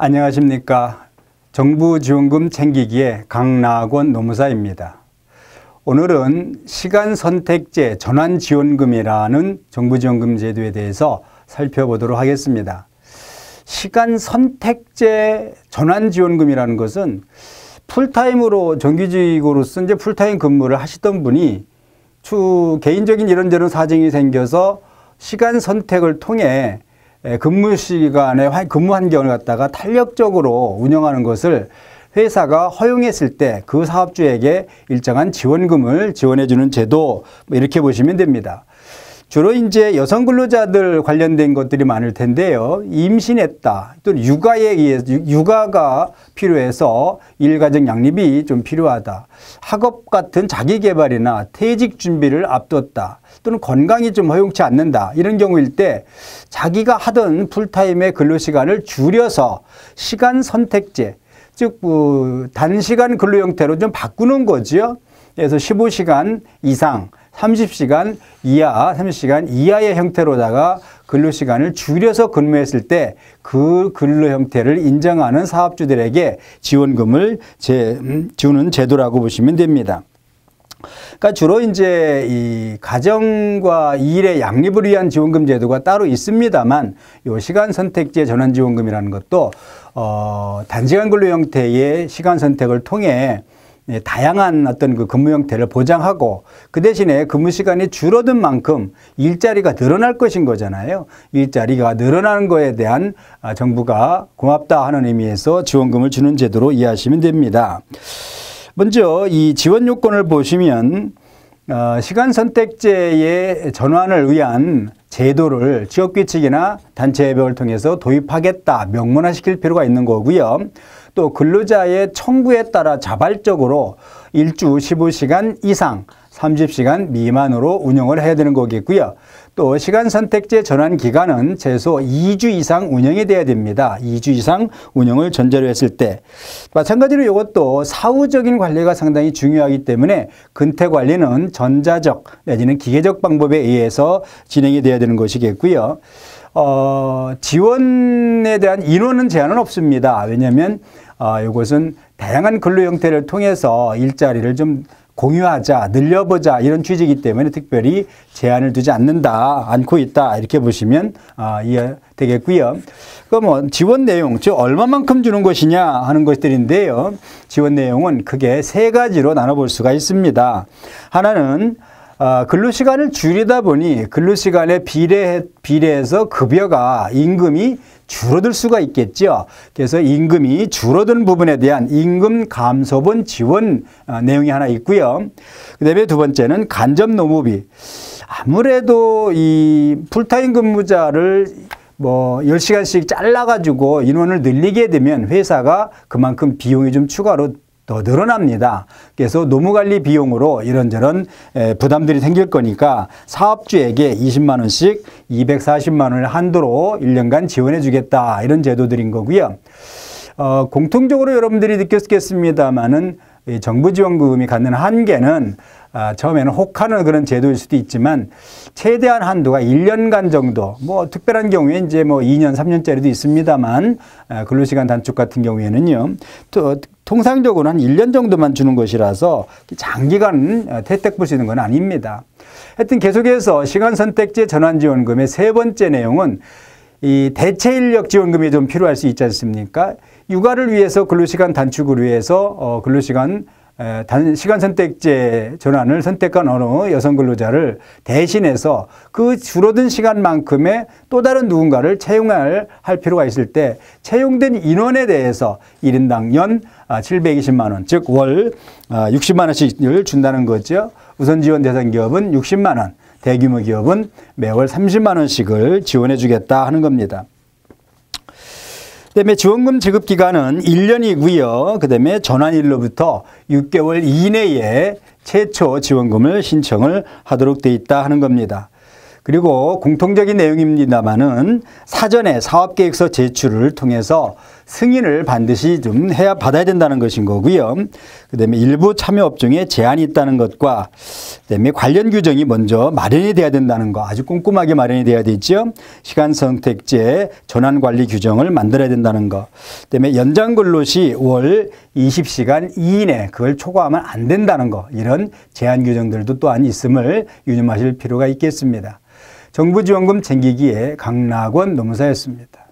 안녕하십니까. 정부 지원금 챙기기의 강나학원 노무사입니다. 오늘은 시간 선택제 전환 지원금이라는 정부 지원금 제도에 대해서 살펴보도록 하겠습니다. 시간 선택제 전환 지원금이라는 것은 풀타임으로 정규직으로쓴제 풀타임 근무를 하시던 분이 추 개인적인 이런저런 사정이 생겨서 시간 선택을 통해 예, 근무 시간의 근무 환경을 갖다가 탄력적으로 운영하는 것을 회사가 허용했을 때 그 사업주에게 일정한 지원금을 지원해주는 제도 뭐 이렇게 보시면 됩니다. 주로 이제 여성 근로자들 관련된 것들이 많을 텐데요. 임신했다 또는 육아에 의해 육아가 필요해서 일가정 양립이 좀 필요하다. 학업 같은 자기 개발이나 퇴직 준비를 앞뒀다. 또는 건강이 좀 허용치 않는다. 이런 경우일 때 자기가 하던 풀타임의 근로 시간을 줄여서 시간 선택제 즉 어, 단시간 근로 형태로 좀 바꾸는 거지요. 그래서 15시간 이상 30시간 이하, 30시간 이하의 형태로다가 근로 시간을 줄여서 근무했을 때 그 근로 형태를 인정하는 사업주들에게 지원금을 제, 음, 주는 제도라고 보시면 됩니다. 그러니까 주로 이제 이 가정과 일의 양립을 위한 지원금 제도가 따로 있습니다만 요 시간 선택제 전환 지원금이라는 것도 어 단시간 근로 형태의 시간 선택을 통해 예, 다양한 어떤 그 근무 형태를 보장하고 그 대신에 근무 시간이 줄어든 만큼 일자리가 늘어날 것인 거잖아요. 일자리가 늘어나는 거에 대한 아, 정부가 고맙다 하는 의미에서 지원금을 주는 제도로 이해하시면 됩니다. 먼저 이 지원 요건을 보시면 아, 시간 선택제의 전환을 위한 제도를 지역 규칙이나 단체 협약을 통해서 도입하겠다 명문화시킬 필요가 있는 거고요. 또 근로자의 청구에 따라 자발적으로 일주 15시간 이상 30시간 미만으로 운영을 해야 되는 거겠고요. 또 시간 선택제 전환 기간은 최소 2주 이상 운영이 돼야 됩니다. 2주 이상 운영을 전제로 했을 때. 마찬가지로 이것도 사후적인 관리가 상당히 중요하기 때문에 근태 관리는 전자적 내지는 기계적 방법에 의해서 진행이 돼야 되는 것이겠고요. 어, 지원에 대한 인원은 제한은 없습니다. 왜냐하면 어, 이것은 다양한 근로 형태를 통해서 일자리를 좀 공유하자, 늘려보자 이런 취지이기 때문에 특별히 제한을 두지 않는다, 않고 있다 이렇게 보시면 아, 이해되겠고요. 그럼 뭐 지원 내용, 즉 얼마만큼 주는 것이냐 하는 것들인데요. 지원 내용은 크게 세 가지로 나눠볼 수가 있습니다. 하나는 아, 근로시간을 줄이다 보니 근로시간에 비례, 해 비례해서 급여가 임금이 줄어들 수가 있겠죠. 그래서 임금이 줄어든 부분에 대한 임금 감소분 지원 아, 내용이 하나 있고요. 그 다음에 두 번째는 간접 노무비. 아무래도 이 풀타임 근무자를 뭐 10시간씩 잘라가지고 인원을 늘리게 되면 회사가 그만큼 비용이 좀 추가로 더 늘어납니다. 그래서 노무관리 비용으로 이런저런 부담들이 생길 거니까 사업주에게 20만 원씩 240만 원을 한도로 1년간 지원해 주겠다 이런 제도들인 거고요. 어, 공통적으로 여러분들이 느꼈겠습니다만은 정부 지원금이 갖는 한계는 아, 처음에는 혹하는 그런 제도일 수도 있지만 최대한 한도가 1년간 정도 뭐 특별한 경우에 이제 뭐 2년, 3년짜리도 있습니다만 아, 근로시간 단축 같은 경우에는요. 또 통상적으로 한 1년 정도만 주는 것이라서 장기간 혜택 아, 볼수 있는 건 아닙니다. 하여튼 계속해서 시간 선택제 전환 지원금의 세 번째 내용은 이 대체 인력 지원금이 좀 필요할 수 있지 않습니까? 육아를 위해서 근로시간 단축을 위해서 어 근로시간 단 시간 선택제 전환을 선택한 어느 여성 근로자를 대신해서 그 줄어든 시간만큼의 또 다른 누군가를 채용할 할 필요가 있을 때 채용된 인원에 대해서 일인당연 720만 아, 원, 즉 월 60만 아, 원씩을 준다는 거죠. 우선 지원 대상 기업은 60만 원, 대규모 기업은 매월 30만 원씩을 지원해 주겠다 하는 겁니다. 그다음에 지원금 지급 기간은 1년이고요. 그다음에 전환일로부터 6개월 이내에 최초 지원금을 신청을 하도록 돼 있다 하는 겁니다. 그리고 공통적인 내용입니다만은 사전에 사업계획서 제출을 통해서 승인을 반드시 좀 해야 받아야 된다는 것인 거고요. 그다음에 일부 참여 업종에 제한이 있다는 것과 그다음에 관련 규정이 먼저 마련이 돼야 된다는 거 아주 꼼꼼하게 마련이 돼야 되죠. 시간 선택제 전환 관리 규정을 만들어야 된다는 거. 그다음에 연장 근로시 월 20시간 이내 그걸 초과하면 안 된다는 거 이런 제한 규정들도 또한 있음을 유념하실 필요가 있겠습니다. 정부 지원금 챙기기에 강락원 노무사였습니다.